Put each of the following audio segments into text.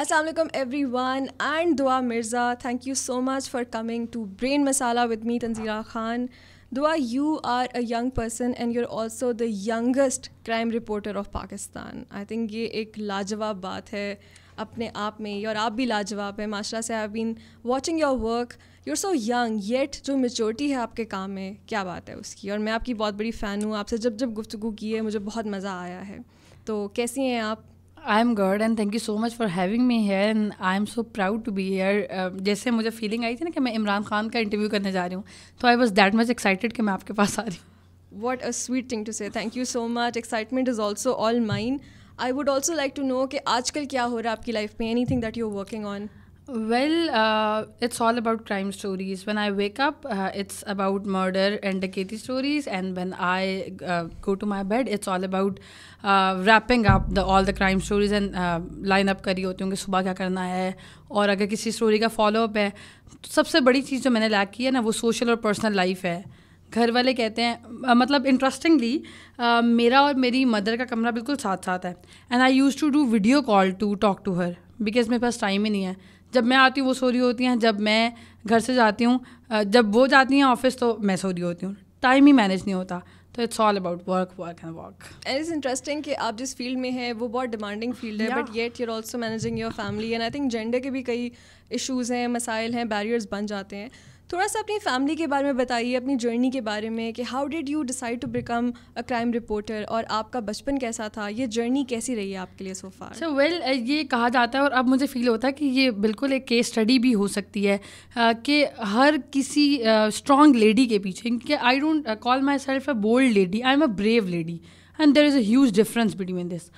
Aslam every everyone and Dua Mirza thank you so much for coming to Brain Masala with me Tanzeera Khan Dua you are a young person and your also the youngest crime reporter of Pakistan I think ये एक लाजवाब बात है अपने आप में और आप भी लाजवाब है माशा से I been watching your work you so young yet जो मेचोरिटी है आपके काम में क्या बात है उसकी और मैं आपकी बहुत बड़ी फ़ैन हूँ आपसे जब जब गुफ्तु की है मुझे बहुत मज़ा आया है तो कैसी हैं आप I am good and thank you so much for having me here and I am so proud to be here जैसे मुझे फीलिंग आई थी ना कि मैं इमरान खान का इंटरव्यू करने जा रही हूँ तो I was that much excited कि मैं आपके पास आ रही हूँ what a sweet thing to say thank you so much excitement is also all mind I would also like to know कि आजकल क्या हो रहा है आपकी लाइफ में anything that you working on well it's all about crime stories stories. I I wake up, uh, it's about murder and dacaity stories, and when I uh, go to my bed, it's all about uh, wrapping up the all the crime line up करी होती हूँ कि सुबह क्या करना है और अगर किसी स्टोरी का फॉलोअप है तो सबसे बड़ी चीज़ जो मैंने लैक की है ना वो सोशल और पर्सनल लाइफ है घर वाले कहते हैं मतलब इंटरेस्टिंगली मेरा और मेरी मदर का कमरा बिल्कुल साथ साथ है and I use to do video call to talk to her because मेरे पास टाइम ही नहीं है जब मैं आती हूँ वो सो रही होती हैं जब मैं घर से जाती हूँ जब वो जाती हैं ऑफिस तो मैं सो रही होती हूँ टाइम ही मैनेज नहीं होता तो it's all about work work and work and it's interesting कि आप जिस फील्ड में है वो बहुत डिमांडिंग फील्ड है but yet your also managing your family and I think gender के भी कई इशूज़ हैं मसाइल हैं बैरियर्स बन जाते हैं थोड़ा सा अपनी फैमिली के बारे में बताइए अपनी जर्नी के बारे में कि how did you decide to become a crime reporter और आपका बचपन कैसा था ये जर्नी कैसी रही है आपके लिए सोफा सो वेल ये कहा जाता है और अब मुझे फील होता है कि ये बिल्कुल एक केस स्टडी भी हो सकती है कि हर किसी स्ट्रॉन्ग लेडी के पीछे क्योंकि I don't call myself a bold lady I am a brave lady and there is a huge difference between this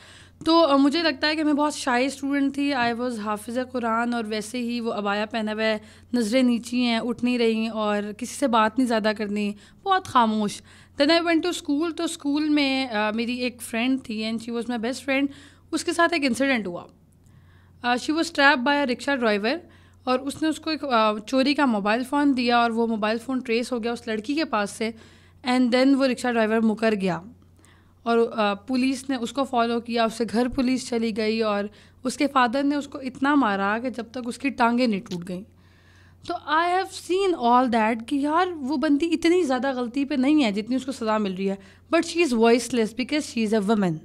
तो मुझे लगता है कि मैं बहुत शाही स्टूडेंट थी आई वॉज़ हाफिज़ कुरान और वैसे ही वो अबाया पहना हुआ नज़रें नीची हैं उठ नहीं रही और किसी से बात नहीं ज़्यादा करनी बहुत खामोश then I went to school तो स्कूल में आ, मेरी एक फ्रेंड थी and she was my best friend उसके साथ एक इंसिडेंट हुआ she was trap by rickshaw driver और उसने उसको एक आ, चोरी का मोबाइल फ़ोन दिया और वो मोबाइल फ़ोन ट्रेस हो गया उस लड़की के पास से एंड देन वो रिक्शा ड्राइवर मुकर गया और पुलिस ने उसको फॉलो किया उससे घर पुलिस चली गई और उसके फादर ने उसको इतना मारा कि जब तक उसकी टांगें नहीं टूट गई तो I have seen all that कि यार वो बंदी इतनी ज़्यादा गलती पे नहीं है जितनी उसको सज़ा मिल रही है but she is voiceless because she is a women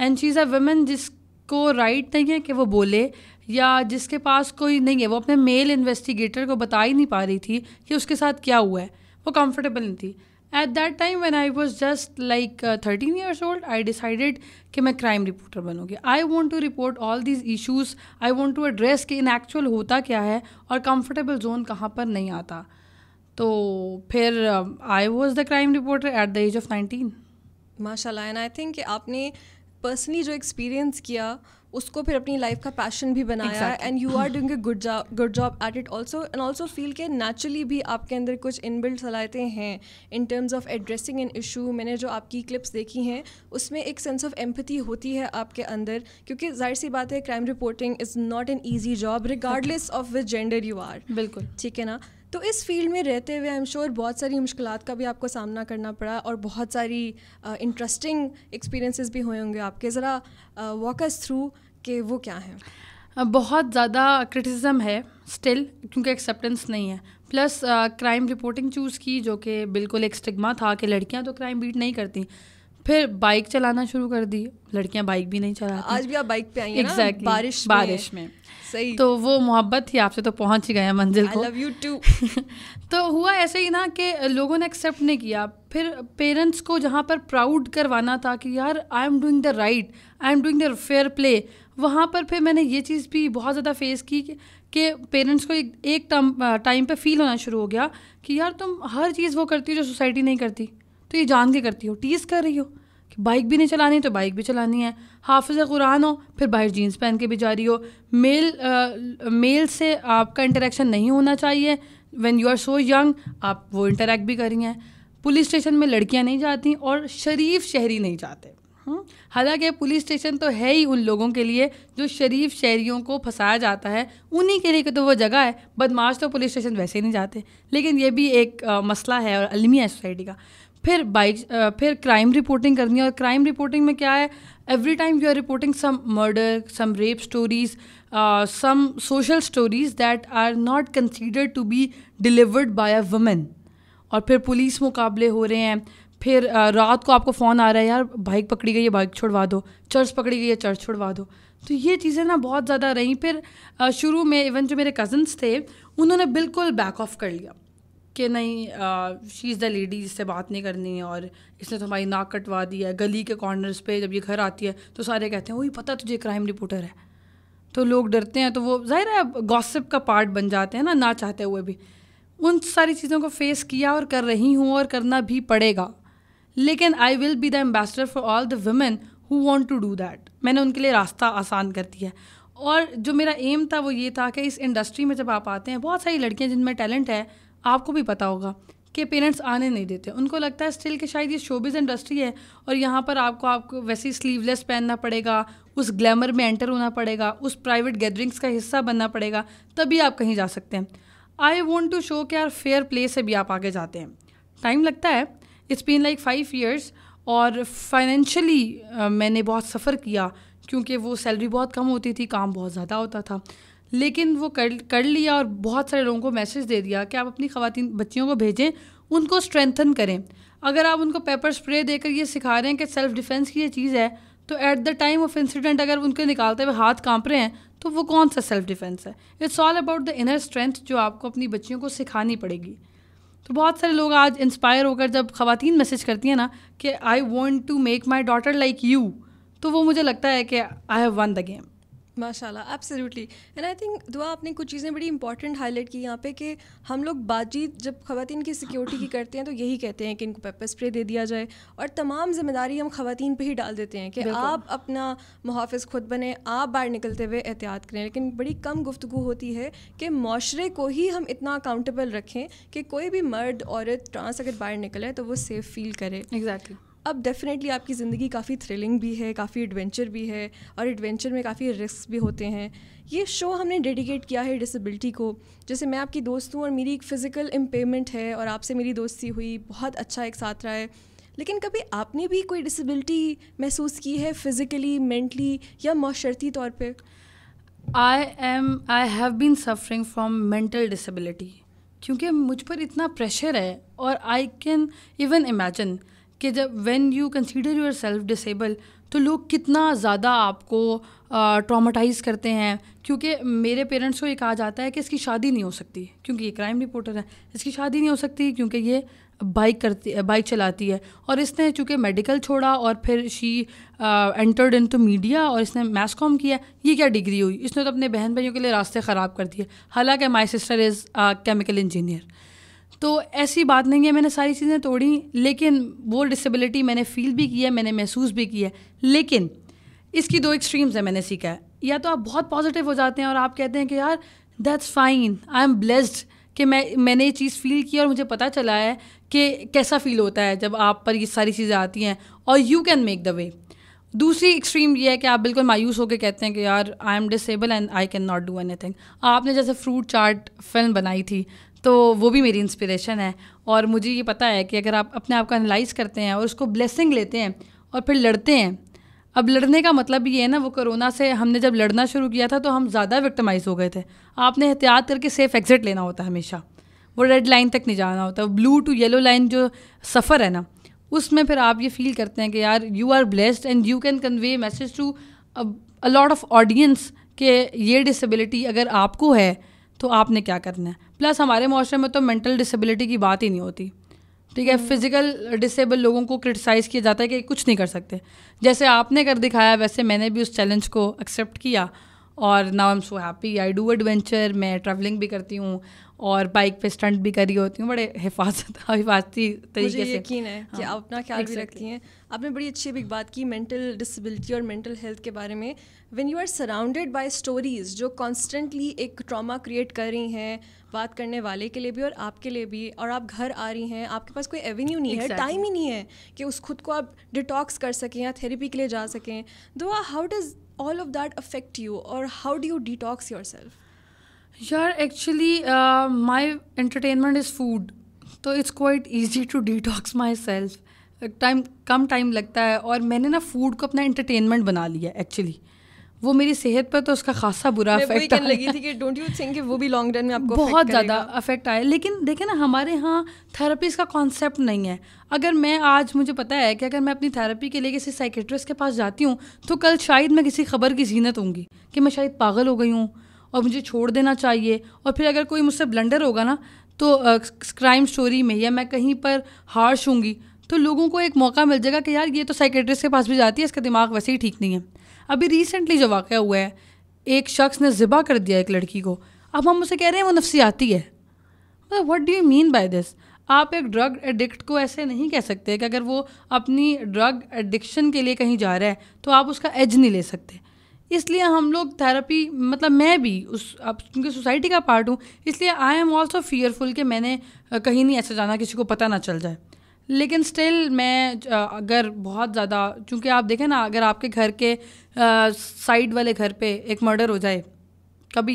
and she is a women जिसको राइट नहीं है कि वो बोले या जिसके पास कोई नहीं है वो अपने मेल इन्वेस्टिगेटर को बता ही नहीं पा रही थी कि उसके साथ क्या हुआ है वो कंफर्टेबल नहीं थी at that time when I was just like thirteen years old I decided कि मैं क्राइम रिपोर्टर बनूंगी I want to report all these issues I want to address कि इन एक्चुअल होता क्या है और कम्फर्टेबल जोन कहाँ पर नहीं आता तो फिर I was the crime reporter at the age of nineteen माशा एंड आई थिंक आपने पर्सनली जो एक्सपीरियंस किया उसको फिर अपनी लाइफ का पैशन भी बनाया and you are doing a good job good job at it also and also feel के नेचुरली भी आपके अंदर कुछ इनबिल्ड सलाहते हैं in terms of addressing an issue मैंने जो आपकी क्लिप्स देखी हैं उसमें एक सेंस ऑफ एम्पथी होती है आपके अंदर क्योंकि जाहिर सी बात है crime reporting is not an easy job regardless of with gender you are बिल्कुल ठीक है ना तो इस फील्ड में रहते हुए आई एम श्योर बहुत सारी मुश्किल का भी आपको सामना करना पड़ा और बहुत सारी इंटरेस्टिंग एक्सपीरियंसेस भी हुए होंगे आपके ज़रा वॉकस थ्रू कि वो क्या हैं बहुत ज़्यादा क्रिटिसिज्म है स्टिल क्योंकि एक्सेप्टेंस नहीं है प्लस क्राइम रिपोर्टिंग चूज़ की जो कि बिल्कुल एक स्टिग्मा था कि लड़कियां तो क्राइम बीट नहीं करती फिर बाइक चलाना शुरू कर दी लड़कियां बाइक भी नहीं चलाती आज भी आप बाइक पे आई exactly, बारिश बारिश में, में। सही तो वो मोहब्बत थी आपसे तो पहुंच ही गया मंजिल को लव यू टू तो हुआ ऐसे ही ना कि लोगों ने एक्सेप्ट नहीं किया फिर पेरेंट्स को जहाँ पर प्राउड करवाना था कि यार I am doing the right I am doing the fair play वहाँ पर फिर मैंने ये चीज़ भी बहुत ज़्यादा फेस की कि पेरेंट्स को एक एक टाइम पे फील होना शुरू हो गया कि यार तुम हर चीज़ वो करती हो जो सोसाइटी नहीं करती तो ये जान के करती हो टीज़ कर रही हो कि बाइक भी नहीं चलानी तो बाइक भी चलानी है हाफिज़ कुरान हो फिर बाहर जीन्स पहन के भी जा रही हो मेल आ, मेल से आपका इंटरेक्शन नहीं होना चाहिए when you are so young आप वो इंटरेक्ट भी करी हैं पुलिस स्टेशन में लड़कियां नहीं जाती और शरीफ शहरी नहीं जाते हम्म, हालांकि पुलिस स्टेशन तो है ही उन लोगों के लिए जो शरीफ शहरियों को फंसाया जाता है उन्हीं के लिए तो वो जगह है बदमाश तो पुलिस स्टेशन वैसे ही नहीं जाते लेकिन ये भी एक आ, मसला है और अलमिया है सोसाइटी का फिर बाइक uh, फिर क्राइम रिपोर्टिंग करनी है और क्राइम रिपोर्टिंग में क्या है every time you are reporting some murder some rape stories some social stories that are not considered to be delivered by a women और फिर पुलिस मुकाबले हो रहे हैं फिर uh, रात को आपको फ़ोन आ रहा है यार बाइक पकड़ी गई है बाइक छुड़वा दो चर्च पकड़ी गई है चर्च छुड़वा दो तो ये चीज़ें ना बहुत ज़्यादा रहीं फिर uh, शुरू में इवन जो मेरे कज़न्स थे उन्होंने बिल्कुल बैक ऑफ कर लिया कि नहीं शी इज़ द लेडी इससे बात नहीं करनी है और इसने तो हमारी नाक कटवा दी है गली के कॉर्नर्स पे जब ये घर आती है तो सारे कहते हैं वही पता तुझे क्राइम रिपोर्टर है तो लोग डरते हैं तो वो ज़ाहिर है गॉसिप का पार्ट बन जाते हैं ना ना चाहते हुए भी उन सारी चीज़ों को फेस किया और कर रही हूँ और करना भी पड़ेगा लेकिन I will be the ambassador for all the women who want to do that मैंने उनके लिए रास्ता आसान कर दिया और जो मेरा एम था वो ये था कि इस इंडस्ट्री में जब आप आते हैं बहुत सारी लड़कियाँ जिनमें टैलेंट है आपको भी पता होगा कि पेरेंट्स आने नहीं देते उनको लगता है स्टिल कि शायद ये शोबिज़ इंडस्ट्री है और यहाँ पर आपको आपको वैसे ही स्लीवलेस पहनना पड़ेगा उस ग्लैमर में एंटर होना पड़ेगा उस प्राइवेट गैदरिंग्स का हिस्सा बनना पड़ेगा तभी आप कहीं जा सकते हैं आई वॉन्ट टू शो के आर फेयर प्ले से भी आप आगे जाते हैं टाइम लगता है it's been like five years और फाइनेंशली मैंने बहुत सफ़र किया क्योंकि वो सैलरी बहुत कम होती थी काम बहुत ज़्यादा होता था लेकिन वो कर कर लिया और बहुत सारे लोगों को मैसेज दे दिया कि आप अपनी खातन बच्चियों को भेजें उनको स्ट्रेंथन करें अगर आप उनको पेपर स्प्रे देकर ये सिखा रहे हैं कि सेल्फ डिफेंस की ये चीज़ है तो at the time of incident अगर उनके निकालते हुए हाथ कांप रहे हैं तो वो कौन सा सेल्फ डिफेंस है it's all about the inner strength जो आपको अपनी बच्चियों को सिखानी पड़ेगी तो बहुत सारे लोग आज इंस्पायर होकर जब खातन मैसेज करती हैं ना कि I want to make my daughter like you तो वो मुझे लगता है कि I have won the game माशाल्लाह absolutely and I think Dua आपने कुछ चीज़ें बड़ी इंपॉर्टेंट हाईलाइट की यहाँ पे कि हम लोग बातचीत जब खातन की सिक्योरिटी की करते हैं तो यही कहते हैं कि इनको पेपर स्प्रे दे दिया जाए और तमाम जिम्मेदारी हम खातन पर ही डाल देते हैं कि आप अपना मुहाफ़ खुद बने आप बाहर निकलते हुए एहतियात करें लेकिन बड़ी कम गुफ्तु होती है कि माशरे को ही हम इतना अकाउंटेबल रखें कि कोई भी मर्द औरत ट्रांस अगर बाहर निकले तो वो सेफ़ फील करे एग्जैक्टली exactly. अब डेफिनेटली आपकी ज़िंदगी काफ़ी थ्रिलिंग भी है काफ़ी एडवेंचर भी है और एडवेंचर में काफ़ी रिस्क भी होते हैं ये शो हमने डेडिकेट किया है डिसेबिलिटी को जैसे मैं आपकी दोस्त हूँ और मेरी एक फ़िज़िकल इम्पेमेंट है और आपसे मेरी दोस्ती हुई बहुत अच्छा एक साथ रहा है लेकिन कभी आपने भी कोई डिसेबिलिटी महसूस की है फिज़िकली मेंटली या माशर्ती तौर पर I am I have been suffering from mental disability क्योंकि मुझ पर इतना प्रेशर है और आई कैन इवन इमेजन कि जब when you consider yourself disable तो लोग कितना ज़्यादा आपको ट्रामाटाइज करते हैं क्योंकि मेरे पेरेंट्स को ये कहा जाता है कि इसकी शादी नहीं हो सकती क्योंकि ये क्राइम रिपोर्टर है इसकी शादी नहीं हो सकती क्योंकि ये बाइक करती बाइक चलाती है और इसने चूँकि मेडिकल छोड़ा और फिर she entered into media और इसने मैस कॉम किया ये क्या डिग्री हुई इसने तो अपने बहन भाइयों के लिए रास्ते ख़राब कर दिए हालांकि my sister is chemical engineer तो ऐसी बात नहीं है मैंने सारी चीज़ें तोड़ी लेकिन वो डिसेबिलिटी मैंने फील भी की है मैंने महसूस भी की है लेकिन इसकी दो एक्सट्रीम्स है मैंने सीखा है या तो आप बहुत पॉजिटिव हो जाते हैं और आप कहते हैं कि यार that's fine I am blessed कि मैं मैंने ये चीज़ फील की और मुझे पता चला है कि कैसा फील होता है जब आप पर ये सारी चीज़ें आती हैं और you can make the way दूसरी एक्सट्रीम ये है कि आप बिल्कुल मायूस होकर कहते हैं कि यार I am disable and I can not do anything आपने जैसे फ्रूट चार्ट फिल्म बनाई थी तो वो भी मेरी इंस्पिरेशन है और मुझे ये पता है कि अगर आप अपने आप को एनालाइज करते हैं और उसको ब्लेसिंग लेते हैं और फिर लड़ते हैं अब लड़ने का मतलब ये है ना वो कोरोना से हमने जब लड़ना शुरू किया था तो हम ज़्यादा विक्टमाइज हो गए थे आपने एहतियात करके सेफ़ एग्ज़िट लेना होता है हमेशा वो रेड लाइन तक नहीं जाना होता ब्लू टू येलो लाइन जो सफ़र है ना उसमें फिर आप ये फील करते हैं कि यार you are blessed and you can convey message to a lot of audience के ये डिसेबिलिटी अगर आपको है तो आपने क्या करना है प्लस हमारे माशरे में तो मेंटल डिसेबिलिटी की बात ही नहीं होती ठीक है फिज़िकल हम्म। डिसेबल लोगों को क्रिटिसाइज़ किया जाता है कि कुछ नहीं कर सकते जैसे आपने कर दिखाया वैसे मैंने भी उस चैलेंज को एक्सेप्ट किया और now I am so happy I do adventure मैं ट्रैवलिंग भी करती हूँ और बाइक पे स्टंट भी करी होती हूँ बड़े हिफाजत हिफाजती तरीके से यकीन है हाँ, कि आप अपना ख्याल exactly. भी रखती हैं आपने बड़ी अच्छी एक बात की मेंटल डिसेबिलिटी और मेंटल हेल्थ के बारे में when you are surrounded by stories जो कॉन्स्टेंटली एक ट्रॉमा क्रिएट कर रही हैं बात करने वाले के लिए भी और आपके लिए भी और आप घर आ रही हैं आपके पास कोई एवेन्यू नहीं exactly. है टाइम ही नहीं है कि उस खुद को आप डिटॉक्स कर सकें या थेरेपी के लिए जा सकें दो how does all of that affect you और how do you detox yourself यार actually my entertainment is food तो it's quite easy to detox myself time कम टाइम लगता है और मैंने ना फूड को अपना इंटरटेनमेंट बना लिया एक्चुअली वो मेरी सेहत पर तो उसका खासा बुरा अफेक्ट लगी थी कि डोंट यू थिंक वो भी लॉन्ग टर्म में आपको बहुत ज़्यादा अफेक्ट आया लेकिन देखे ना हमारे यहाँ थेरेपीज का कॉन्सेप्ट नहीं है अगर मैं आज मुझे पता है कि अगर मैं अपनी थेरेपी के लिए किसी साइकेट्रिस्ट के पास जाती हूँ तो कल शायद मैं किसी खबर की जीनत होंगी कि मैं शायद पागल हो गई हूँ और मुझे छोड़ देना चाहिए और फिर अगर कोई मुझसे ब्लंडर होगा ना तो क्राइम स्टोरी में या मैं कहीं पर हार्श होंगी तो लोगों को एक मौका मिल जाएगा कि यार ये तो साइकेट्रिस्ट के पास भी जाती है इसका दिमाग वैसे ही ठीक नहीं है अभी रिसेंटली जो वाक़ हुआ है एक शख्स ने ज़िबा कर दिया एक लड़की को अब हम उसे कह रहे हैं वो नफसियाती है मतलब what do you mean by this आप एक ड्रग एडिक्ट को ऐसे नहीं कह सकते कि अगर वो अपनी ड्रग एडिक्शन के लिए कहीं जा रहा है तो आप उसका एज नहीं ले सकते इसलिए हम लोग थेरेपी मतलब मैं भी उस अब क्योंकि सोसाइटी का पार्ट हूँ इसलिए आई एम ऑल्सो फियरफुल कि मैंने कहीं नहीं ऐसा जाना किसी को पता ना चल जाए लेकिन स्टिल मैं अगर बहुत ज़्यादा क्योंकि आप देखें ना अगर आपके घर के साइड वाले घर पे एक मर्डर हो जाए कभी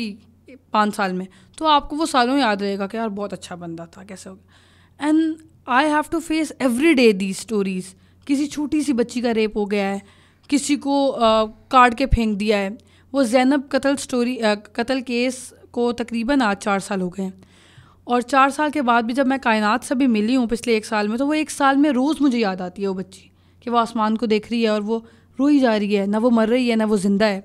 पाँच साल में तो आपको वो सालों याद रहेगा कि यार बहुत अच्छा बंदा था कैसे हो गया and I have to face every day the stories किसी छोटी सी बच्ची का रेप हो गया है किसी को काट के फेंक दिया है वो जैनब कत्ल स्टोरी कत्ल केस को तकरीबन आज चार साल हो गए हैं और चार साल के बाद भी जब मैं कायनात से भी मिली हूँ पिछले एक साल में तो वो एक साल में रोज़ मुझे याद आती है वो बच्ची कि वो आसमान को देख रही है और वो रोई जा रही है ना वो मर रही है ना वो ज़िंदा है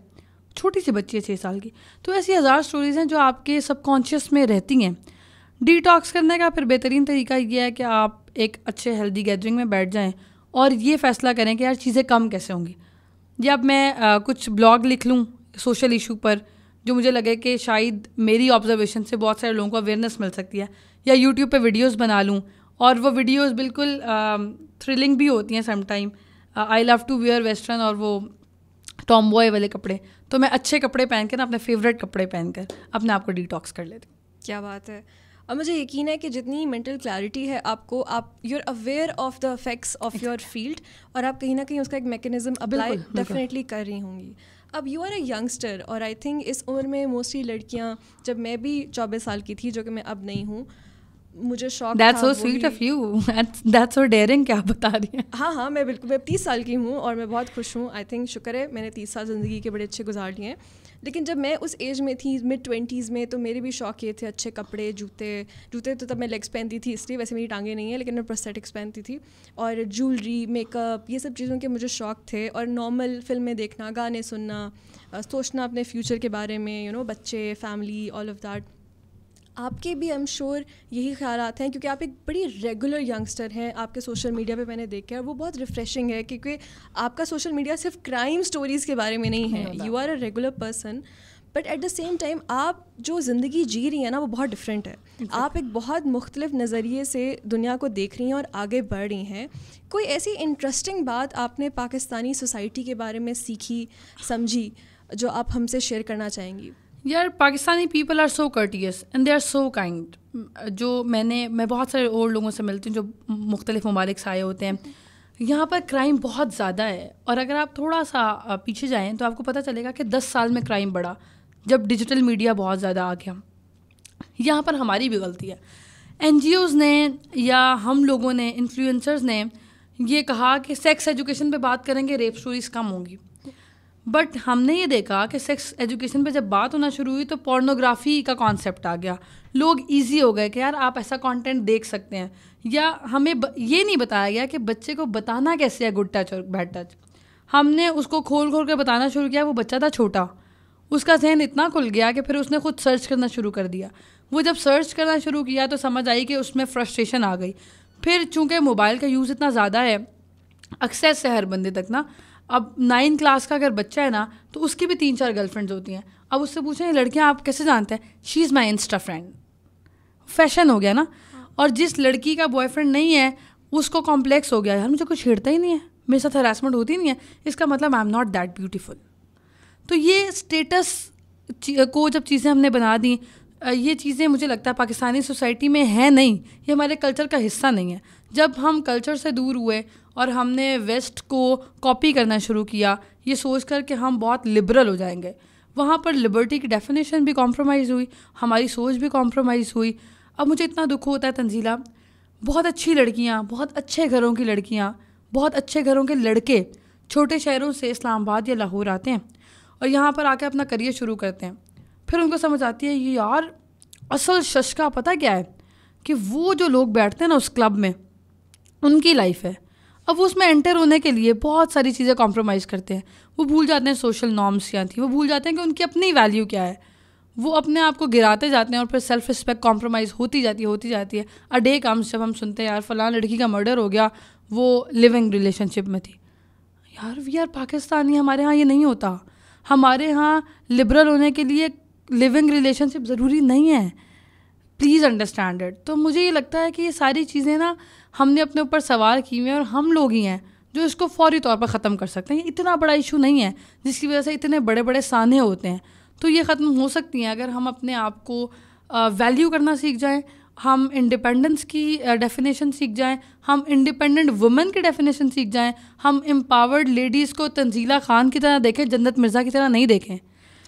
छोटी सी बच्ची है छः साल की तो ऐसी हज़ार स्टोरीज़ हैं जो आपके सबकॉन्शियस में रहती हैं डिटॉक्स करने का फिर बेहतरीन तरीका यह है कि आप एक अच्छे हेल्दी गैदरिंग में बैठ जाएं और ये फ़ैसला करें कि यार चीज़ें कम कैसे होंगी या मैं आ, कुछ ब्लॉग लिख लूँ सोशल इशू पर जो मुझे लगे कि शायद मेरी ऑब्जर्वेशन से बहुत सारे लोगों को अवेयरनेस मिल सकती है या यूट्यूब पे वीडियोस बना लूँ और वो वीडियोस बिल्कुल थ्रिलिंग भी होती हैं sometime I love to wear western और वो टॉम बॉय वाले कपड़े तो मैं अच्छे कपड़े पहन कर ना अपने फेवरेट कपड़े पहनकर अपने आप को डिटॉक्स कर लेती हूँ क्या बात है और मुझे यकीन है कि जितनी मेंटल क्लैरिटी है आपको आप you are aware of the effects of your field और आप कहीं ना कहीं उसका एक मैकेनिज्म अप्लाई डेफिनेटली कर रही होंगी अब यू आर अ यंगस्टर और आई थिंक इस उम्र में मोस्टली लड़कियाँ जब मैं भी चौबीस साल की थी जो कि मैं अब नहीं हूँ मुझे शौक that's so sweet of you that's so daring क्या बता रही है हाँ हाँ मैं बिल्कुल मैं तीस साल की हूँ और मैं बहुत खुश हूँ आई थिंक शुक्र है मैंने तीस साल ज़िंदगी के बड़े अच्छे गुजार लिए हैं लेकिन जब मैं उस एज में थी मिड ट्वेंटीज़ में तो मेरे भी शौक ये थे अच्छे कपड़े जूते जूते तो तब मैं लेग्स पहनती थी इसलिए वैसे मेरी टांगे नहीं है लेकिन मैं प्रोस्थेटिक्स पहनती थी और ज्वेलरी मेकअप ये सब चीज़ों के मुझे शौक थे और नॉर्मल फिल्में देखना गाने सुनना सोचना अपने फ्यूचर के बारे में यू you नो know, बच्चे फैमिली ऑल ऑफ दैट आपके भी आई एम श्योर यही ख्याल आते हैं क्योंकि आप एक बड़ी रेगुलर यंगस्टर हैं आपके सोशल मीडिया पे मैंने देखा है वो बहुत रिफ्रेशिंग है क्योंकि आपका सोशल मीडिया सिर्फ क्राइम स्टोरीज़ के बारे में नहीं है you are a regular person but at the same time आप जो ज़िंदगी जी रही हैं ना वो बहुत डिफरेंट है exactly. आप एक बहुत मुख्तलिफ नज़रिए से दुनिया को देख रही हैं और आगे बढ़ रही हैं कोई ऐसी इंटरेस्टिंग बात आपने पाकिस्तानी सोसाइटी के बारे में सीखी समझी जो आप हमसे शेयर करना चाहेंगी यार Pakistani people are so courteous and they are so kind जो मैंने मैं बहुत सारे और लोगों से मिलती हूँ जो मुख्तलिफ ममालिक आए होते हैं यहाँ पर क्राइम बहुत ज़्यादा है और अगर आप थोड़ा सा पीछे जाएँ तो आपको पता चलेगा कि दस साल में क्राइम बढ़ा जब डिजिटल मीडिया बहुत ज़्यादा आ गया यहाँ पर हमारी भी गलती है एन ने या हम लोगों ने इन्फ्लुएंसर्स ने ये कहा कि सेक्स एजुकेशन पे बात करेंगे रेप स्टोरीज़ कम होंगी बट हमने ये देखा कि सेक्स एजुकेशन पे जब बात होना शुरू हुई तो पोर्नोग्राफी का कॉन्सेप्ट आ गया लोग इजी हो गए कि यार आप ऐसा कंटेंट देख सकते हैं या हमें ये नहीं बताया गया कि बच्चे को बताना कैसे है गुड टच और बैड टच हमने उसको खोल खोल के बताना शुरू किया वो बच्चा था छोटा उसका जहन इतना खुल गया कि फिर उसने खुद सर्च करना शुरू कर दिया वो जब सर्च करना शुरू किया तो समझ आई कि उसमें फ्रस्ट्रेशन आ गई फिर चूँकि मोबाइल का यूज़ इतना ज़्यादा है अक्सेस है हर बंदे तक ना अब नाइन क्लास का अगर बच्चा है ना तो उसकी भी तीन चार गर्लफ्रेंड्स होती हैं अब उससे पूछें लड़कियाँ आप कैसे जानते हैं she is my insta friend fashion हो गया ना हाँ। और जिस लड़की का बॉयफ्रेंड नहीं है उसको कॉम्प्लेक्स हो गया यार मुझे कुछ छेड़ता ही नहीं है मेरे साथ हरासमेंट होती नहीं है इसका मतलब I am not that beautiful तो ये स्टेटस को जब चीज़ें हमने बना दी ये चीज़ें मुझे लगता है पाकिस्तानी सोसाइटी में है नहीं ये हमारे कल्चर का हिस्सा नहीं है जब हम कल्चर से दूर हुए और हमने वेस्ट को कॉपी करना शुरू किया ये सोच कर कि हम बहुत लिबरल हो जाएंगे वहाँ पर लिबर्टी की डेफिनेशन भी कॉम्प्रोमाइज़ हुई हमारी सोच भी कॉम्प्रोमाइज़ हुई अब मुझे इतना दुख होता है तंजीला बहुत अच्छी लड़कियाँ बहुत अच्छे घरों की लड़कियाँ बहुत अच्छे घरों के लड़के छोटे शहरों से इस्लामाबाद या लाहौर आते हैं और यहाँ पर आके अपना करियर शुरू करते हैं फिर उनको समझ आती है ये यार असल शश का पता क्या है कि वो जो लोग बैठते हैं ना उस क्लब में उनकी लाइफ है अब वो उसमें एंटर होने के लिए बहुत सारी चीज़ें कॉम्प्रोमाइज़ करते हैं वो भूल जाते हैं सोशल नॉर्म्स क्या थी वो भूल जाते हैं कि उनकी अपनी वैल्यू क्या है वो अपने आप को गिराते जाते हैं और फिर सेल्फ रिस्पेक्ट कॉम्प्रोमाइज़ होती जाती है होती जाती है अ डे कम्स जब हम सुनते हैं यार फलान लड़की का मर्डर हो गया वो लिविंग रिलेशनशिप में थी यार वी आर पाकिस्तानी हमारे यहाँ ये नहीं होता हमारे यहाँ लिबरल होने के लिए लिविंग रिलेशनशिप ज़रूरी नहीं है प्लीज़ अंडरस्टैंड इट तो मुझे ये लगता है कि ये सारी चीज़ें ना हमने अपने ऊपर सवाल किए हैं और हम लोग ही हैं जो इसको फौरी तौर पर ख़त्म कर सकते हैं इतना बड़ा इशू नहीं है जिसकी वजह से इतने बड़े बड़े साने होते हैं तो ये ख़त्म हो सकती हैं अगर हम अपने आप को वैल्यू करना सीख जाएँ हम इंडिपेंडेंस की डेफिनेशन सीख जाएं हम इंडिपेंडेंट वुमेन की डेफिनेशन सीख जाएं हम एम्पावर्ड लेडीज़ को तंजीला खान की तरह देखें जन्नत मिर्ज़ा की तरह नहीं देखें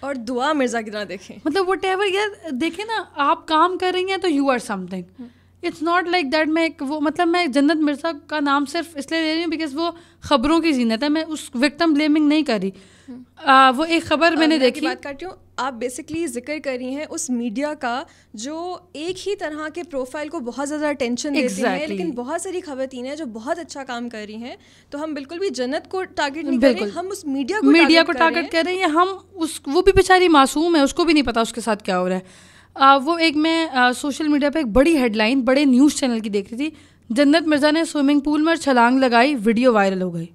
और दुआ मिर्ज़ा की तरह देखें मतलब वट एवर यार देखें ना आप काम कर रही हैं तो you are something it's not like that मैं एक वो मतलब मैं जन्नत मिर्जा का नाम सिर्फ इसलिए ले रही हूँ बिकॉज वो खबरों की जीनत है मैं उस विक्टम ब्लेमिंग नहीं करी आ, वो एक खबर मैंने मैं देखी बात करती हूँ आप बेसिकली जिक्र कर रही हैं उस मीडिया का जो एक ही तरह के प्रोफाइल को बहुत ज़्यादा अटेंशन exactly. देती है लेकिन बहुत सारी खवतिन हैं जो बहुत अच्छा काम कर रही हैं तो हम बिल्कुल भी जन्नत को टारगेट नहीं कर रहे हम उस मीडिया को मीडिया को टारगेट कर रहे हैं हम उस वो भी बेचारी मासूम है उसको भी नहीं पता उसके साथ क्या हो रहा है आ, वो एक मैं सोशल मीडिया पे एक बड़ी हेडलाइन बड़े न्यूज़ चैनल की देख रही थी जन्नत मिर्ज़ा ने स्विमिंग पूल में छलांग लगाई वीडियो वायरल हो गई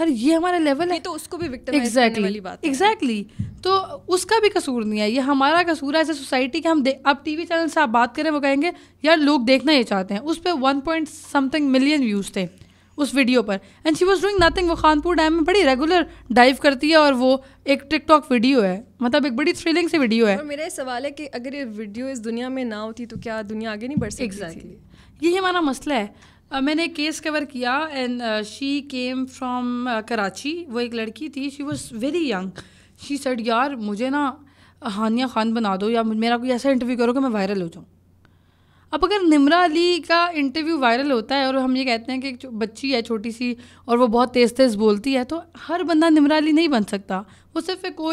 यार ये हमारा लेवल है तो उसको भी एग्जैक्टली exactly, बात एग्जैक्टली exactly. तो उसका भी कसूर नहीं है ये हमारा कसूर है एज ए सोसाइटी के हम अब टीवी चैनल से आप बात करें वो कहेंगे यार लोग देखना ये चाहते हैं उस पर one point something million views थे उस वीडियो पर and she was doing nothing वो खानपुर डैम में बड़ी रेगुलर डाइव करती है और वो एक टिकटॉक वीडियो है मतलब एक बड़ी थ्रिलिंग सी वीडियो है मेरा सवाल है कि अगर ये वीडियो इस दुनिया में ना होती तो क्या दुनिया आगे नहीं बढ़ सकती एग्जैक्टली यही हमारा मसला है Uh, मैंने केस कवर किया and she came from Karachi वो एक लड़की थी she was very young she said यार मुझे ना हानिया खान बना दो या मेरा कोई ऐसा इंटरव्यू करो कि मैं वायरल हो जाऊँ अब अगर निमरा अली का इंटरव्यू वायरल होता है और हम ये कहते हैं कि एक बच्ची है छोटी सी और वो बहुत तेज़ तेज़ बोलती है तो हर बंदा निमरा अली नहीं बन सकता वो सिर्फ एक को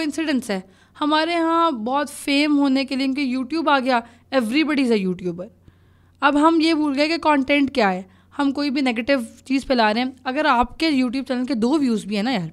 है हमारे यहाँ बहुत फेम होने के लिए उनके यूट्यूब आ गया एवरीबडी इज़ अ यूट्यूबर अब हम ये भूल गए कि कंटेंट क्या है हम कोई भी नेगेटिव चीज़ फैला रहे हैं अगर आपके यूट्यूब चैनल के दो व्यूज़ भी है ना यार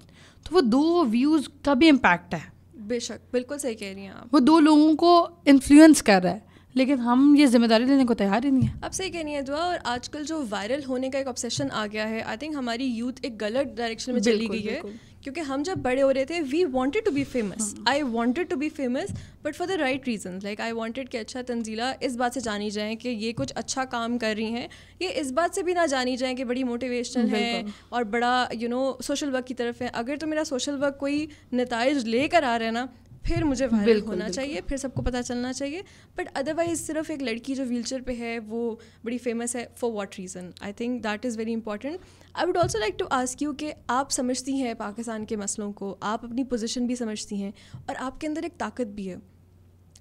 तो वो दो व्यूज़ का भी इम्पैक्ट है बेशक बिल्कुल सही कह रही हैं आप वो दो लोगों को इन्फ्लुएंस कर रहा है लेकिन हम ये जिम्मेदारी लेने को तैयार ही नहीं है अब सही कहनी है दुआ और आजकल जो वायरल होने का एक ऑब्सेशन आ गया है आई थिंक हमारी यूथ एक गलत डायरेक्शन में चली गई है क्योंकि हम जब बड़े हो रहे थे we wanted to be famous I wanted to be famous but for the right reason like I wanted कि अच्छा तंजीला इस बात से जानी जाए कि ये कुछ अच्छा काम कर रही हैं ये इस बात से भी ना जानी जाए कि बड़ी मोटिवेशनल है और बड़ा यू नो सोशल वर्क की तरफ है अगर तो मेरा सोशल वर्क कोई नतज लेकर आ रहा है ना फिर मुझे वायरल होना चाहिए फिर सबको पता चलना चाहिए बट अदरवाइज सिर्फ एक लड़की जो व्हील पे है वो बड़ी फेमस है for what reason I think that is very important I would also like to ask you कि आप समझती हैं पाकिस्तान के मसलों को आप अपनी पोजिशन भी समझती हैं और आपके अंदर एक ताकत भी है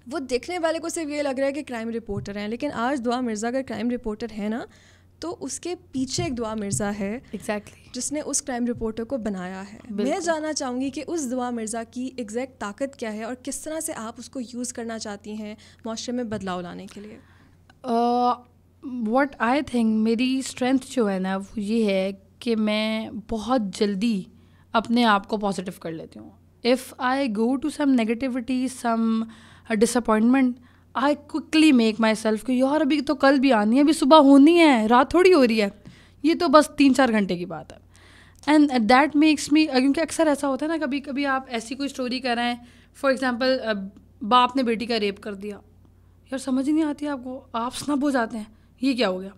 वो देखने वाले को सिर्फ ये लग रहा है कि क्राइम रिपोर्टर हैं लेकिन आज दुआ मिर्ज़ा अगर क्राइम रिपोर्टर है ना तो उसके पीछे एक दुआ मिर्ज़ा है एग्जैक्टली exactly. जिसने उस क्राइम रिपोर्टर को बनाया है मैं जानना चाहूँगी कि उस दुआ मिर्ज़ा की एग्जैक्ट ताकत क्या है और किस तरह से आप उसको यूज़ करना चाहती हैं माशरे में बदलाव लाने के लिए वट आई थिंक मेरी स्ट्रेंथ जो है ना वो ये है कि मैं बहुत जल्दी अपने आप को पॉजिटिव कर लेती हूँ if I go to some negativity some disappointment I quickly make myself कि यार अभी तो कल भी आनी है अभी सुबह होनी है रात थोड़ी हो रही है ये तो बस तीन चार घंटे की बात है एंड दैट मेक्स मी क्योंकि अक्सर ऐसा होता है ना कभी कभी आप ऐसी कोई स्टोरी कर रहे हैं फॉर एग्जाम्पल बाप ने बेटी का रेप कर दिया यार समझ ही नहीं आती आपको आप स्नब हो जाते हैं ये क्या हो गया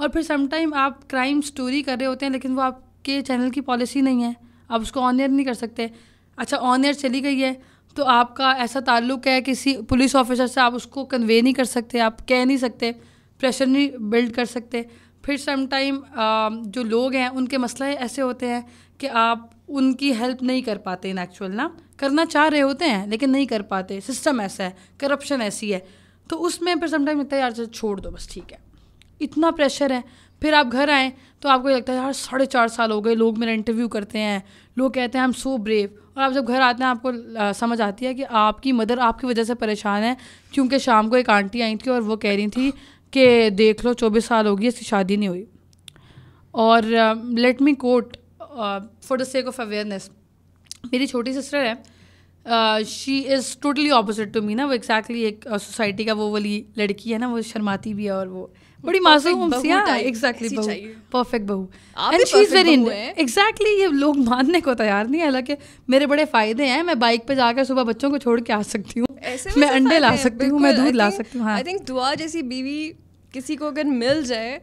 और फिर समटाइम आप क्राइम स्टोरी कर रहे होते हैं लेकिन वो आपके चैनल की पॉलिसी नहीं है आप उसको ऑन एयर नहीं कर सकते अच्छा ऑन एयर चली गई है तो आपका ऐसा ताल्लुक है किसी पुलिस ऑफिसर से आप उसको कन्वे नहीं कर सकते आप कह नहीं सकते प्रेशर नहीं बिल्ड कर सकते फिर टाइम जो लोग हैं उनके मसले ऐसे होते हैं कि आप उनकी हेल्प नहीं कर पाते इन एक्चुअल ना करना चाह रहे होते हैं लेकिन नहीं कर पाते सिस्टम ऐसा है करप्शन ऐसी है तो उसमें फिर समटाइम लगता है यार छोड़ दो बस ठीक है इतना प्रेशर है फिर आप घर आएँ तो आपको लगता है यार साढ़े चार साल हो गए लोग मेरा इंटरव्यू करते हैं लोग कहते हैं आई एम सो ब्रेव और आप जब घर आते हैं आपको समझ आती है कि आपकी मदर आपकी वजह से परेशान है क्योंकि शाम को एक आंटी आई थी और वो कह रही थी कि देख लो चौबीस साल हो गई इसकी शादी नहीं हुई और let me quote for the sake of awareness मेरी छोटी सिस्टर है she is totally opposite to me ना वो एक्जैक्टली exactly एक सोसाइटी uh, का वो वाली लड़की है ना वो शर्माती भी है और वो uh, बड़ी मासूम हम एग्जैक्टली बहू परफेक्ट हाँ, बहू and she is very exactly ये लोग मानने को तैयार नहीं है हालांकि मेरे बड़े फ़ायदे हैं मैं बाइक पे जाकर सुबह बच्चों को छोड़ के आ सकती हूँ मैं तो अंडे ला सकती हूँ मैं दूध ला सकती हूँ आई हाँ। थिंक दुआ जैसी बीवी किसी को अगर मिल जाए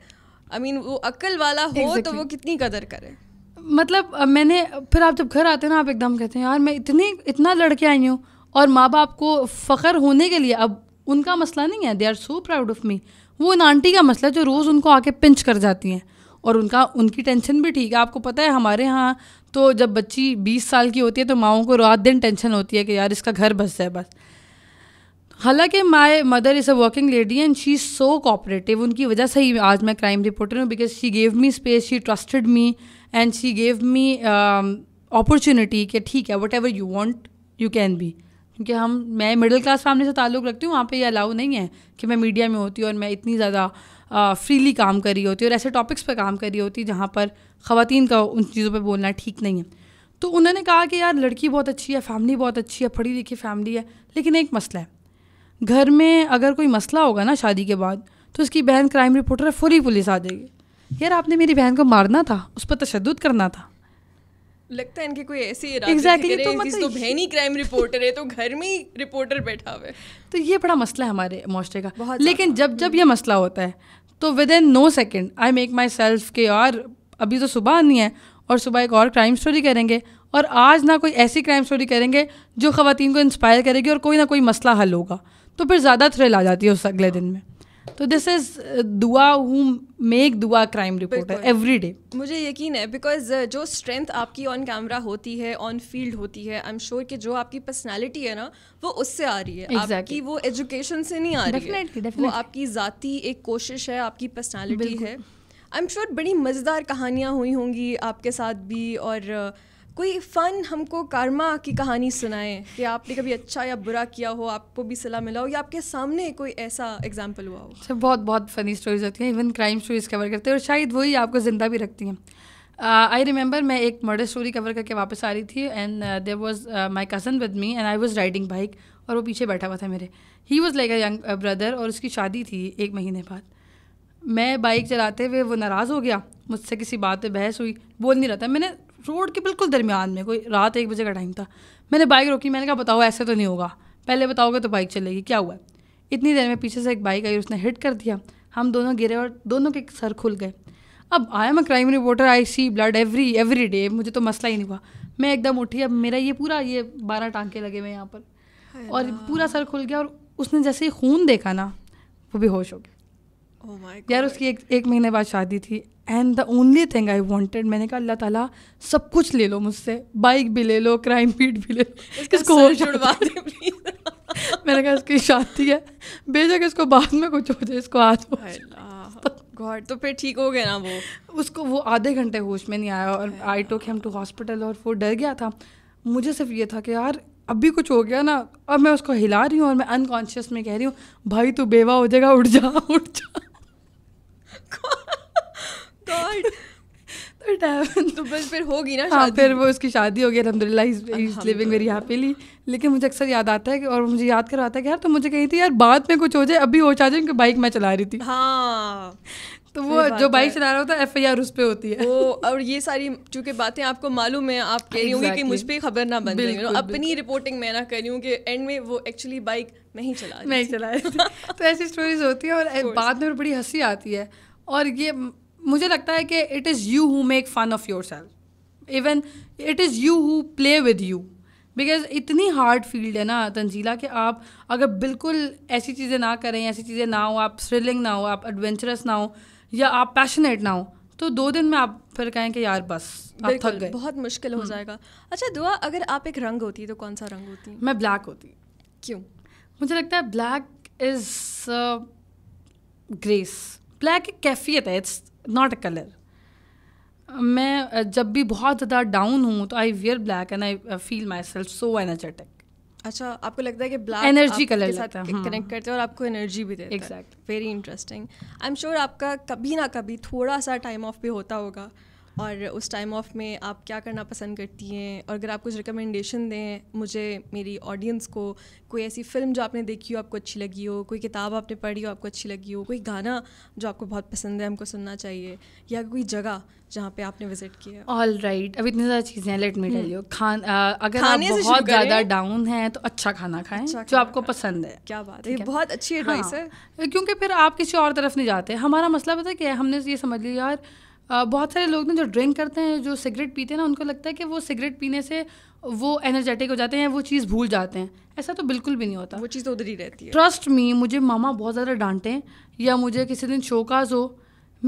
आई मीन वो अक्ल वाला हो तो वो कितनी कदर करे मतलब मैंने फिर आप जब घर आते हैं ना आप एकदम कहते हैं यार मैं इतनी इतना लड़के आई हूँ और माँ बाप को फ़ख्र होने के लिए अब उनका मसला नहीं है they are so proud of me वो इन आंटी का मसला जो रोज़ उनको आके पिंच कर जाती हैं और उनका उनकी टेंशन भी ठीक है आपको पता है हमारे यहाँ तो जब बच्ची बीस साल की होती है तो माओं को रात दिन टेंशन होती है कि यार इसका घर बस जाए बस हालांकि my mother is a working lady and she is so cooperative उनकी वजह से ही आज मैं क्राइम रिपोर्टर हूँ because she gave me space she trusted me and she gave me opportunity कि ठीक है whatever you want you can be क्योंकि हम मैं मिडिल क्लास फैमिली से ताल्लुक़ रखती हूँ वहाँ पे ये अलाउ नहीं है कि मैं मीडिया में होती और मैं इतनी ज़्यादा फ्रीली काम कर रही होती और ऐसे टॉपिक्स पर काम कर रही होती जहाँ पर ख़वान का उन चीज़ों पर बोलना ठीक नहीं है तो उन्होंने कहा कि यार लड़की बहुत अच्छी है फैमिली बहुत अच्छी है पढ़ी लिखी फैमिली है लेकिन एक मसला है घर में अगर कोई मसला होगा ना शादी के बाद तो उसकी बहन क्राइम रिपोर्टर है फुरी पुलिस आ जाएगी यार आपने मेरी बहन को मारना था उस पर तशद करना था लगता है इनके कोई ऐसे ही exactly, तो मतलब तो बहन क्राइम रिपोर्टर है तो घर में ही रिपोर्टर बैठा हुआ है तो ये बड़ा मसला है हमारे मास्टर का लेकिन जब जब ये मसला होता है तो within no second I make myself के और अभी तो सुबह आनी है और सुबह एक और क्राइम स्टोरी करेंगे और आज ना कोई ऐसी क्राइम स्टोरी करेंगे जो खातन को इंस्पायर करेगी और कोई ना कोई मसला हल होगा तो फिर ज़्यादा थ्रिल आ जाती है उस अगले दिन में तो this is uh, Dua who make Dua crime reporter every day मुझे यकीन है बिकॉज uh, जो स्ट्रेंथ आपकी ऑन कैमरा होती है ऑन फील्ड होती है आई एम श्योर कि जो आपकी पर्सनैलिटी है ना वो उससे आ रही है exactly. आपकी वो एजुकेशन से नहीं आ रही definitely, है definitely. वो आपकी ज़ाती एक कोशिश है आपकी पर्सनैलिटी है आई एम श्योर बड़ी मज़ेदार कहानियाँ हुई होंगी आपके साथ भी और uh, कोई फ़न हमको कर्मा की कहानी सुनाए कि आपने कभी अच्छा या बुरा किया हो आपको भी सलाह मिला हो या आपके सामने कोई ऐसा एग्जाम्पल हुआ हो सर अच्छा, बहुत बहुत फ़नी स्टोरीज होती हैं इवन क्राइम स्टोरीज कवर करते हैं और शायद वही आपको ज़िंदा भी रखती हैं आई uh, रिमेंबर मैं एक मर्डर स्टोरी कवर करके वापस आ रही थी and there was my cousin with me and I was riding bike और वो पीछे बैठा हुआ था मेरे ही was like a young brother और उसकी शादी थी एक महीने बाद मैं बाइक चलाते हुए वो नाराज़ हो गया मुझसे किसी बात पे बहस हुई बोल नहीं रहा था मैंने रोड के बिल्कुल दरमियान में कोई रात एक बजे का टाइम था मैंने बाइक रोकी मैंने कहा बताओ ऐसे तो नहीं होगा पहले बताओगे तो बाइक चलेगी क्या हुआ इतनी देर में पीछे से एक बाइक आई उसने हिट कर दिया हम दोनों गिरे और दोनों के सर खुल गए अब I am a crime reporter I see blood every every day मुझे तो मसला ही नहीं हुआ मैं एकदम उठी अब मेरा ये पूरा ये बारह टांके लगे हुए यहाँ पर और पूरा सर खुल गया और उसने जैसे ही खून देखा ना वो भी होश हो गया oh यार उसकी एक एक महीने बाद शादी थी and the only thing I wanted मैंने कहा अल्लाह ताला सब कुछ ले लो मुझसे बाइक भी ले लो क्राइम बीट भी ले लो इसको और दे मैंने कहा इसकी शादी है बेशक इसको बाद में कुछ हो जाए इसको आज गॉड तो फिर ठीक हो गया ना वो उसको वो आधे घंटे होश में नहीं आया और आई टोक हम टू हॉस्पिटल और वो डर गया था मुझे सिर्फ ये था कि यार अभी कुछ हो गया ना अब मैं उसको हिला रही हूँ और मैं अनकॉन्शियस में कह रही हूँ भाई तू बेवा हो जाएगा उठ जा उठ जा तो, तो बस फिर होगी ना हाँ फिर वो उसकी शादी होगी अलहमदिल्ला लिविंग वेरी हैप्पीली लेकिन मुझे अक्सर याद आता है और मुझे याद करवाता है कि यार तो मुझे कही थी यार बाद में कुछ हो जाए अभी हो जाए क्योंकि बाइक मैं चला रही थी हाँ तो वो जो बाइक चला रहा होता है एफ आई आर उस पर होती है वो और ये सारी चूंकि बातें आपको मालूम है आप कह रही होंगी कि मुझ पर खबर ना बन बिल्कुल अपनी रिपोर्टिंग मैं ना कर रही हूँ कि एंड में वो एक्चुअली बाइक नहीं चला नहीं चला तो ऐसी स्टोरीज होती है और बाद में बड़ी हंसी आती है और ये मुझे लगता है कि it is you who make fun of yourself even it is you who play with you because इतनी हार्ड फील्ड है ना तंजीला कि आप अगर बिल्कुल ऐसी चीज़ें ना करें ऐसी चीज़ें ना हो आप थ्रिलिंग ना हो आप एडवेंचरस ना हो या आप पैशनेट ना हो तो दो दिन में आप फिर कहें कि यार बस आप थक गए बहुत मुश्किल हो हम्म। जाएगा अच्छा दुआ अगर आप एक रंग होती है तो कौन सा रंग होती है मैं ब्लैक होती क्यों मुझे लगता है ब्लैक इज़ ग्रेस ब्लैक एक कैफियत है इट्स नॉट अ कलर मैं जब भी बहुत ज़्यादा डाउन हूँ तो I wear black and I feel myself so energetic अच्छा आपको लगता है कि ब्लैक एनर्जी कलर के साथ कनेक्ट हाँ। करते हैं और आपको एनर्जी भी देते हैं exact very interesting I am sure आपका कभी ना कभी थोड़ा सा टाइम ऑफ भी होता होगा और उस टाइम ऑफ में आप क्या करना पसंद करती हैं और अगर आप कुछ रिकमेंडेशन दें मुझे मेरी ऑडियंस को कोई ऐसी फिल्म जो आपने देखी हो आपको अच्छी लगी हो कोई किताब आपने पढ़ी हो आपको अच्छी लगी हो कोई गाना जो आपको बहुत पसंद है हमको सुनना चाहिए या कोई जगह जहाँ पे आपने विजिट किया ऑल राइट right. अब इतनी ज़्यादा चीज़ें हैं लेट मी टेल यू खान आ, अगर आप बहुत ज़्यादा डाउन है तो अच्छा खाना खाएं अच्छा जो आपको पसंद है क्या बात है बहुत अच्छी एडवाइस हाँ। है क्योंकि फिर आप किसी और तरफ नहीं जाते हमारा मसला पता क्या है हमने ये समझ लिया यार बहुत सारे लोग ना जो ड्रिंक करते हैं जो सिगरेट पीते हैं ना उनको लगता है कि वो सिगरेट पीने से वो एनर्जेटिक हो जाते हैं वो चीज़ भूल जाते हैं ऐसा तो बिल्कुल भी नहीं होता वो चीज़ तो उधर ही रहती है ट्रस्ट मी मुझे मामा बहुत ज़्यादा डांटें या मुझे किसी दिन शोकाज हो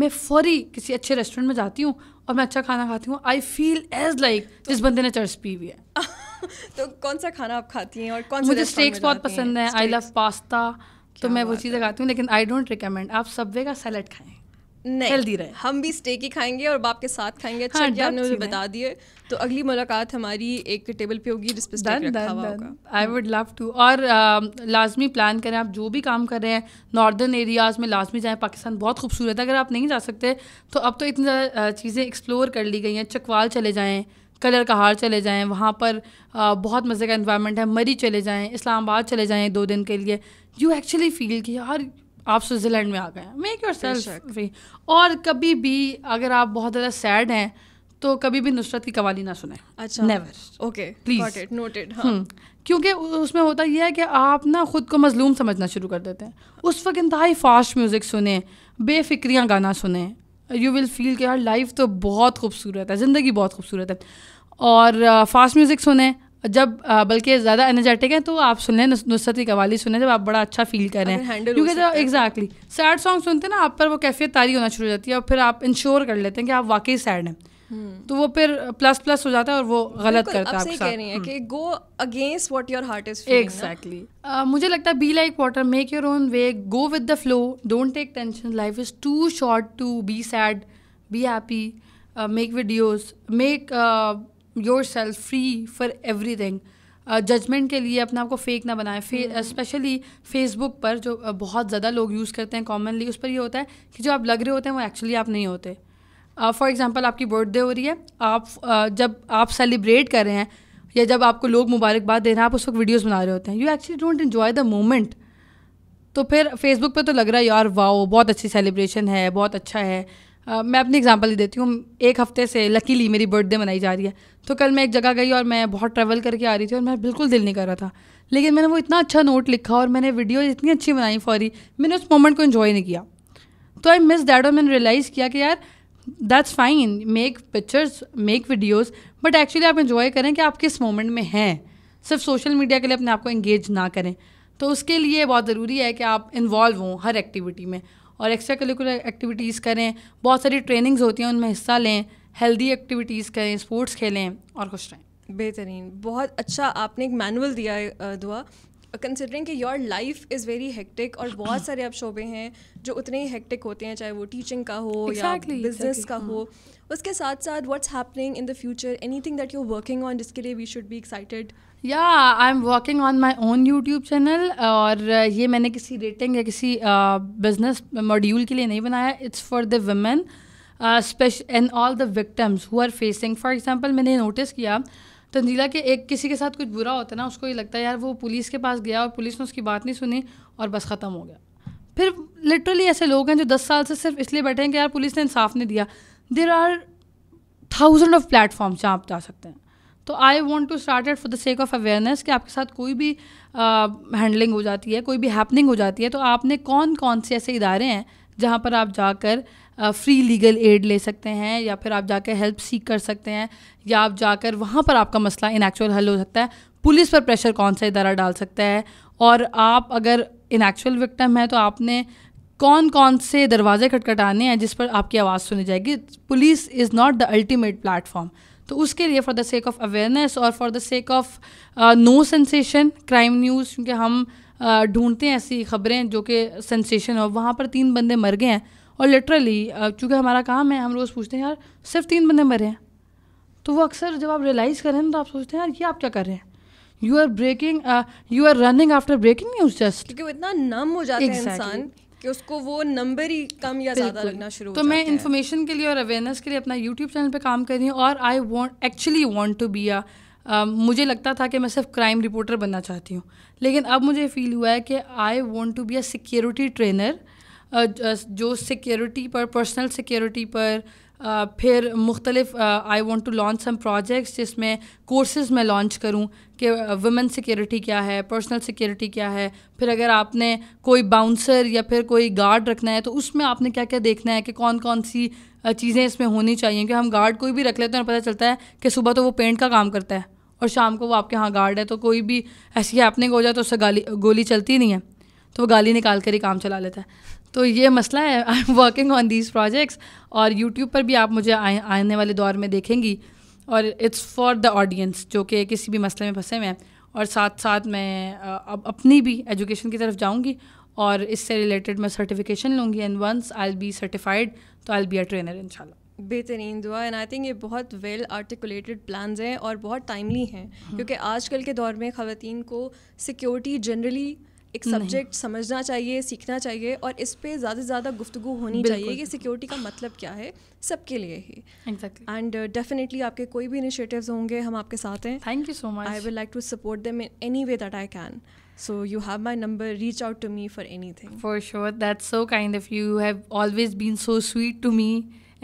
मैं फौरी किसी अच्छे रेस्टोरेंट में जाती हूँ और मैं अच्छा खाना खाती हूँ आई फील एज लाइक जिस बंदे ने चर्च पी हुई है तो कौन सा खाना आप खाती हैं और कौन मुझे स्टेक्स बहुत पसंद है आई लव पास्ता तो मैं वो चीज़ें खाती हूँ लेकिन आई डोंट रिकमेंड आप सब्वे का सैलड खाएँ नहीं हेल्दी रहे हम भी स्टेक ही खाएंगे और बाप के साथ खाएंगे अच्छा हाँ, आपने मुझे बता दिए तो अगली मुलाकात हमारी एक टेबल पे होगी जिस पे आई वुड लव टू और लाजमी प्लान करें आप जो भी काम कर रहे हैं नॉर्दर्न एरियाज़ में लाजमी जाएँ पाकिस्तान बहुत खूबसूरत है अगर आप नहीं जा सकते तो अब तो इतनी ज़्यादा चीज़ें एक्सप्लोर कर ली गई हैं चकवाल चले जाएँ कलर कहार चले जाएँ वहाँ पर बहुत मज़े का इन्वायरमेंट है मरी चले जाएँ इस्लामाबाद चले जाएँ दो दिन के लिए यू एक्चुअली फील कि यार आप स्विट्ज़रलैंड में आ गए मेक योर सेल्फ फ्री और कभी भी अगर आप बहुत ज़्यादा सैड हैं तो कभी भी नुसरत की कवाली ना सुने अच्छा नेवर ओके प्लीज नोटेड क्योंकि उसमें होता यह है कि आप ना ख़ुद को मजलूम समझना शुरू कर देते हैं उस वक्त इंतहाई फास्ट म्यूज़िक सुने बेफिक्रियाँ गाना सुने यू विल फील कि यार लाइफ तो बहुत खूबसूरत है ज़िंदगी बहुत खूबसूरत है और फास्ट म्यूज़िक सुने जब बल्कि ज़्यादा एनर्जेटिक है तो आप सुन लें नुसरत की कवाली सुने जब आप बड़ा अच्छा फील कर रहे हैं क्योंकि जब एग्जैक्टली सैड सॉन्ग सुनते हैं ना आप पर वो कैफियत तारी होना शुरू हो जाती है और फिर आप इंश्योर कर लेते हैं कि आप वाकई सैड हैं हम्म। तो वो फिर प्लस प्लस हो जाता है और वो गलत करता है हम्म। कि go against what your heart is exactly मुझे लगता है be like water make your own way go with the flow don't take tension life is too short to be sad be happy make videos make yourself free for everything judgement के लिए अपने आप को fake ना बनाएं specially Facebook hmm. पर जो uh, बहुत ज़्यादा लोग यूज़ करते हैं कॉमनली उस पर ये होता है कि जो आप लग रहे होते हैं वो एक्चुअली आप नहीं होते फॉर uh, एग्ज़ाम्पल आपकी बर्थडे हो रही है आप uh, जब आप सेलिब्रेट कर रहे हैं या जब आपको लोग मुबारकबाद दे रहे हैं आप उस वक्त वीडियोज़ बना रहे होते हैं you actually don't enjoy the moment तो फिर फेसबुक पर तो लग रहा है यार वाओ बहुत अच्छी सेलिब्रेशन है बहुत अच्छा है आ, मैं अपनी एग्जाम्पल ही देती हूँ एक हफ्ते से लकीली मेरी बर्थडे मनाई जा रही है तो कल मैं एक जगह गई और मैं बहुत ट्रैवल करके आ रही थी और मैं बिल्कुल दिल नहीं कर रहा था लेकिन मैंने वो इतना अच्छा नोट लिखा और मैंने वीडियो इतनी अच्छी बनाई फॉरी मैंने उस मोमेंट को इन्जॉय नहीं किया तो आई मिस डैट और मैंने रियलाइज़ किया कि यार that's fine make pictures make videos but actually आप इन्जॉय करें कि आप किस मोमेंट में हैं सिर्फ सोशल मीडिया के लिए अपने आप को इंगेज ना करें तो उसके लिए बहुत ज़रूरी है कि आप इन्वॉल्व हों हर एक्टिविटी में और एक्स्ट्रा करिकुलर एक्टिविटीज़ करें बहुत सारी ट्रेनिंग्स होती हैं उनमें हिस्सा लें हेल्दी एक्टिविटीज़ करें स्पोर्ट्स खेलें और खुश रहें बेहतरीन बहुत अच्छा आपने एक मैनुअल दिया है दुआ कंसिडरिंग कि your life is very hectic और बहुत सारे अब शोबे हैं जो उतने ही हेक्टिक होते हैं चाहे वो टीचिंग का हो exactly, या बिजनेस exactly, का हाँ. हो उसके साथ साथ what's happening in the future anything that you working on जिसके लिए वी शुड बी एक्साइटेड या I am working on my own YouTube channel और ये मैंने किसी रेटिंग या किसी बिजनेस uh, मॉड्यूल के लिए नहीं बनाया it's for the women space and all the victims who are facing for example मैंने नोटिस किया तंजीला के एक किसी के साथ कुछ बुरा होता है ना उसको ये लगता है यार वो पुलिस के पास गया और पुलिस ने उसकी बात नहीं सुनी और बस ख़त्म हो गया फिर लिटरली ऐसे लोग हैं जो दस साल से सिर्फ इसलिए बैठे हैं कि यार पुलिस ने इंसाफ नहीं दिया there are thousand of platforms जहाँ आप जा सकते हैं तो I want to start ad for the sake of awareness कि आपके साथ कोई भी हैंडलिंग हो जाती है कोई भी हैपनिंग हो जाती है तो आपने कौन कौन से ऐसे इदारे हैं जहाँ पर आप जाकर फ्री लीगल एड ले सकते हैं या फिर आप जाकर हेल्प सीख कर सकते हैं या आप जाकर वहाँ पर आपका मसला इन एक्चुअल हल हो सकता है पुलिस पर प्रेशर कौन सा इदारा डाल सकता है और आप अगर इन एक्चुअल विक्टम है तो आपने कौन कौन से दरवाजे खटखटाने हैं जिस पर आपकी आवाज़ सुनी जाएगी police is not the ultimate platform तो उसके लिए for the sake of awareness और for the sake of no sensation crime news क्योंकि हम ढूंढते हैं ऐसी खबरें जो कि सेंसेशन हो वहाँ पर तीन बंदे मर गए हैं और लिटरली चूँकि हमारा काम है हम रोज़ पूछते हैं यार सिर्फ तीन बंदे मरे हैं तो वो अक्सर जब आप रियलाइज़ करें तो आप सोचते हैं यार ये आप क्या कर रहे हैं you are breaking you are running after breaking news just क्योंकि वो इतना नम हो जाता exactly. है इंसान कि उसको वो नंबर ही कम या ज़्यादा लगना शुरू तो मैं इन्फॉर्मेशन के लिए और अवेयरनेस के लिए अपना यूट्यूब चैनल पे काम कर रही हूँ और I want actually want to be a मुझे लगता था कि मैं सिर्फ क्राइम रिपोर्टर बनना चाहती हूँ लेकिन अब मुझे फील हुआ है कि I want to be a security trainer जो सिक्योरिटी पर पर्सनल सिक्योरिटी पर फिर मुख्तलिफ I want to launch some projects जिसमें कोर्सेज़ मैं लॉन्च करूँ कि वुमेन सिक्योरिटी क्या है पर्सनल सिक्योरिटी क्या है फिर अगर आपने कोई बाउंसर या फिर कोई गार्ड रखना है तो उसमें आपने क्या क्या देखना है कि कौन कौन सी चीज़ें इसमें होनी चाहिए क्योंकि हम गार्ड कोई भी रख लेते हैं और पता चलता है कि सुबह तो वो पेंट का काम करता है और शाम को वो आपके यहाँ गार्ड है तो कोई भी ऐसी हैपनिंग हो जाए तो उससे गाली गोली चलती नहीं है तो वो गाली निकाल कर ही काम चला लेता है तो ये मसला है I am working on these projects और यूट्यूब पर भी आप मुझे आ, आने वाले दौर में देखेंगी और इट्स फॉर द ऑडियंस जो कि किसी भी मसले में फंसे हुए हैं और साथ साथ मैं अब अपनी भी एजुकेशन की तरफ जाऊँगी और इससे रिलेटेड मैं सर्टिफिकेशन लूँगी and once I be certified तो I be a trainer in बेहतरीन दुआ एंड आई थिंक ये बहुत वेल आर्टिकुलेटेड प्लान हैं और बहुत टाइमली हैं हम्म। क्योंकि आजकल के दौर में ख़वान को सिक्योरिटी जनरली एक सब्जेक्ट समझना चाहिए सीखना चाहिए और इस पर ज़्यादा से ज़्यादा गुफ्तु होनी चाहिए कि सिक्योरिटी का मतलब क्या है सबके लिए ही एंड डेफिनेटली आपके कोई भी इनिशिएटिव्स होंगे हम आपके साथ हैं thank you so much I will like to support them in any way that I can So you have my number. Reach out to me for anything. For sure. That's so kind of you. You have always been so sweet to me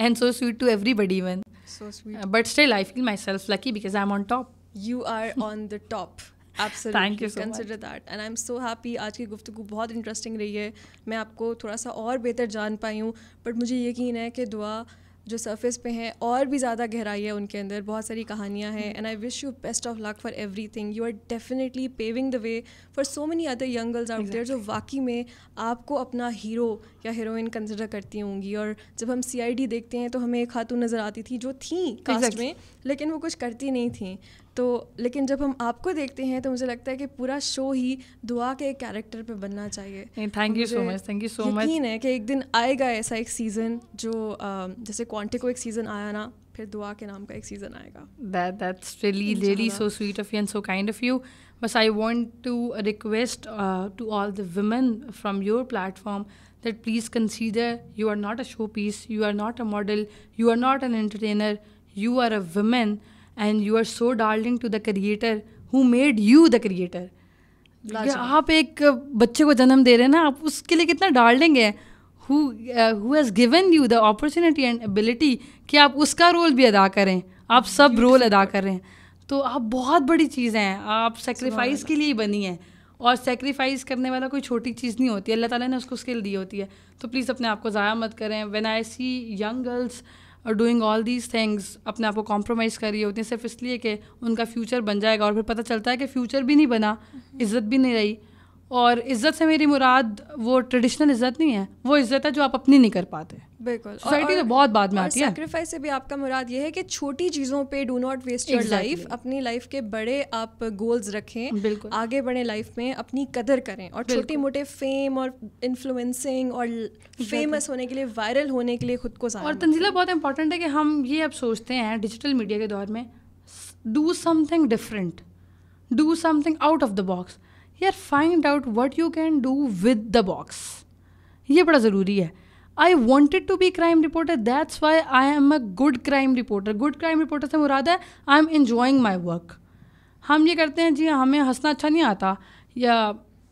and so sweet to everybody, even. So sweet. Uh, but still, I feel myself lucky because I'm on top. You are on the top. Thank you consider that and I am so happy आज की गुफ्तु बहुत interesting रही है मैं आपको थोड़ा सा और बेहतर जान पाई हूँ बट मुझे यकीन है कि दुआ जो सरफेस पे हैं और भी ज़्यादा गहराई है उनके अंदर बहुत सारी कहानियाँ हैं and I wish you best of luck for everything you are definitely paving the way for so many other young girls out there जो वाकई में आपको अपना हीरो या हीरोइन कंसिडर करती होंगी और जब हम सी देखते हैं तो हमें एक खातून नज़र आती थी जो थी कास्ट exactly. में लेकिन वो कुछ करती नहीं थी तो लेकिन जब हम आपको देखते हैं तो मुझे लगता है कि पूरा शो ही दुआ के एक कैरेक्टर पे बनना चाहिए thank you so much thank you so much यकीन है कि एक दिन आएगा ऐसा एक सीज़न जो जैसे क्वान्टे को एक सीज़न आया ना फिर दुआ के नाम का एक सीज़न आएगा that that's really really so sweet of you and so kind of you बस I want to request to all the women from your platform that please consider you are not a showpiece you are not a model you are not an entertainer you are a woman and you are so darling to the creator who made you the creator आप एक बच्चे को जन्म दे रहे हैं ना आप उसके लिए कितना डार्लिंग है who has given you the opportunity and ability कि आप उसका रोल भी अदा करें आप सब रोल अदा कर रहे हैं तो आप बहुत बड़ी चीज़ें हैं आप सेक्रीफाइस के लिए ही बनी हैं और सेक्रीफाइस करने वाला कोई छोटी चीज़ नहीं होती अल्लाह ताला ने उसको स्किल दी होती है तो प्लीज़ अपने आप को ज़ाया मत करें when I see young girls और डूइंग ऑल दीज थिंग्स अपने आप को कॉम्प्रोमाइज़ कर रही होती हैं सिर्फ इसलिए कि उनका फ्यूचर बन जाएगा और फिर पता चलता है कि फ्यूचर भी नहीं बना हम्म। इज़्ज़त भी नहीं रही और इज़्ज़त से मेरी मुराद वो ट्रेडिशनल इज़्ज़त नहीं है वो इज़्ज़त है जो आप अपनी नहीं कर पाते बिल्कुल सोसाइटी तो बहुत बाद में आती है सेक्रीफाइस से भी आपका मुराद ये है कि छोटी चीज़ों पे do not waste your life अपनी लाइफ के बड़े आप गोल्स रखें बिल्कुल आगे बढ़े लाइफ में अपनी कदर करें और छोटे मोटे फेम और इन्फ्लुएंसिंग और फेमस होने के लिए वायरल होने के लिए खुद को और तंजीला बहुत इंपॉर्टेंट है कि हम ये अब सोचते हैं डिजिटल मीडिया के दौर में do something different do something out of the box यार find out what you can do with the box ये बड़ा ज़रूरी है I wanted to be crime reporter that's why I am a good crime reporter good crime reporter से मुराद है I am enjoying my work हम ये करते हैं जी हमें हंसना अच्छा नहीं आता या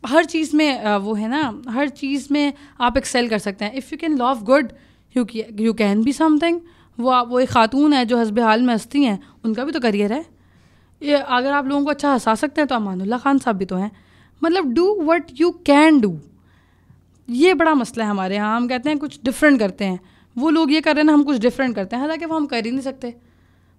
हर चीज़ में वो है ना हर चीज़ में आप एक्सेल कर सकते हैं if you can love good you you can be something वो आप वो एक खातून है जो हसब हाल में हंसती हैं उनका भी तो करियर है ये अगर आप लोगों को अच्छा हंसा सकते हैं तो अमानुल्ला खान साहब भी तो हैं मतलब do what you can do ये बड़ा मसला है हमारे यहाँ हम कहते हैं कुछ डिफरेंट करते हैं वो लोग ये कर रहे हैं ना हम कुछ डिफरेंट करते हैं हालांकि वो हम कर ही नहीं सकते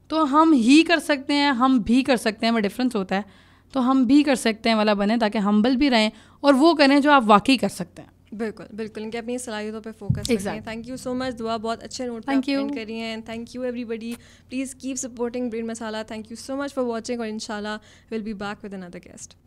तो हम ही कर सकते हैं हम भी कर सकते हैं वह डिफरेंस होता है तो हम भी कर सकते हैं वाला बने ताकि हम्बल भी रहें और वो करें जो आप वाकई कर सकते हैं बिल्कुल बिल्कुल इनके अपनी सलाहियतों पे फोकस करें थैंक यू सो मच दुआ बहुत अच्छे नोट थैंक यू करी हैं thank you everybody please keep supporting bread masala thank you so much for watching और इन will be back with another guest